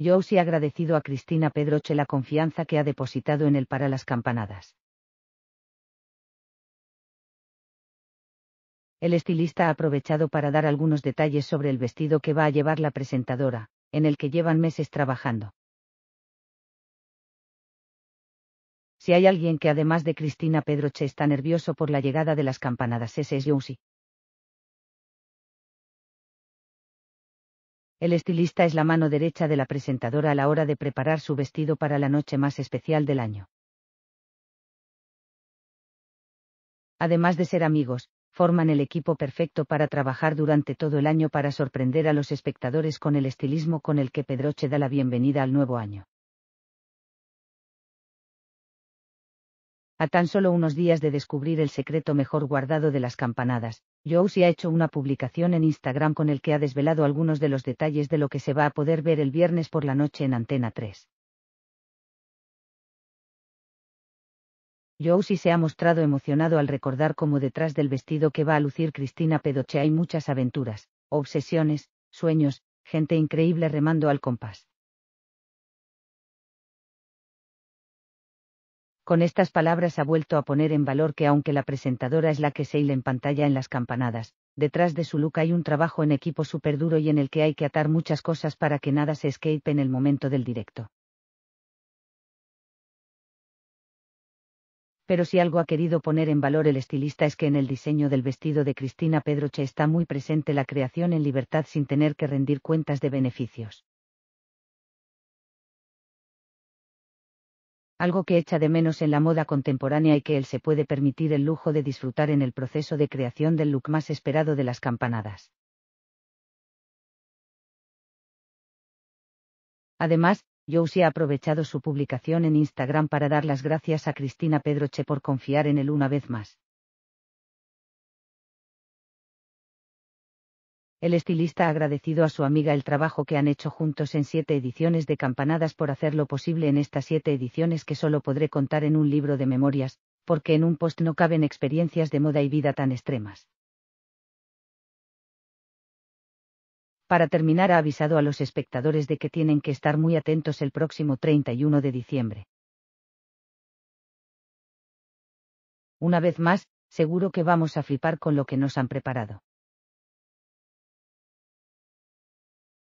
Yo ha agradecido a Cristina Pedroche la confianza que ha depositado en él para las campanadas. El estilista ha aprovechado para dar algunos detalles sobre el vestido que va a llevar la presentadora, en el que llevan meses trabajando. Si hay alguien que además de Cristina Pedroche está nervioso por la llegada de las campanadas ese es Josie. El estilista es la mano derecha de la presentadora a la hora de preparar su vestido para la noche más especial del año. Además de ser amigos, forman el equipo perfecto para trabajar durante todo el año para sorprender a los espectadores con el estilismo con el que Pedroche da la bienvenida al nuevo año. A tan solo unos días de descubrir el secreto mejor guardado de las campanadas, Josie ha hecho una publicación en Instagram con el que ha desvelado algunos de los detalles de lo que se va a poder ver el viernes por la noche en Antena 3. Josie se ha mostrado emocionado al recordar cómo detrás del vestido que va a lucir Cristina Pedoche hay muchas aventuras, obsesiones, sueños, gente increíble remando al compás. Con estas palabras ha vuelto a poner en valor que aunque la presentadora es la que se hila en pantalla en las campanadas, detrás de su look hay un trabajo en equipo súper duro y en el que hay que atar muchas cosas para que nada se escape en el momento del directo. Pero si algo ha querido poner en valor el estilista es que en el diseño del vestido de Cristina Pedroche está muy presente la creación en libertad sin tener que rendir cuentas de beneficios. algo que echa de menos en la moda contemporánea y que él se puede permitir el lujo de disfrutar en el proceso de creación del look más esperado de las campanadas. Además, Josie ha aprovechado su publicación en Instagram para dar las gracias a Cristina Pedroche por confiar en él una vez más. El estilista ha agradecido a su amiga el trabajo que han hecho juntos en siete ediciones de campanadas por hacerlo posible en estas siete ediciones que solo podré contar en un libro de memorias, porque en un post no caben experiencias de moda y vida tan extremas. Para terminar ha avisado a los espectadores de que tienen que estar muy atentos el próximo 31 de diciembre. Una vez más, seguro que vamos a flipar con lo que nos han preparado.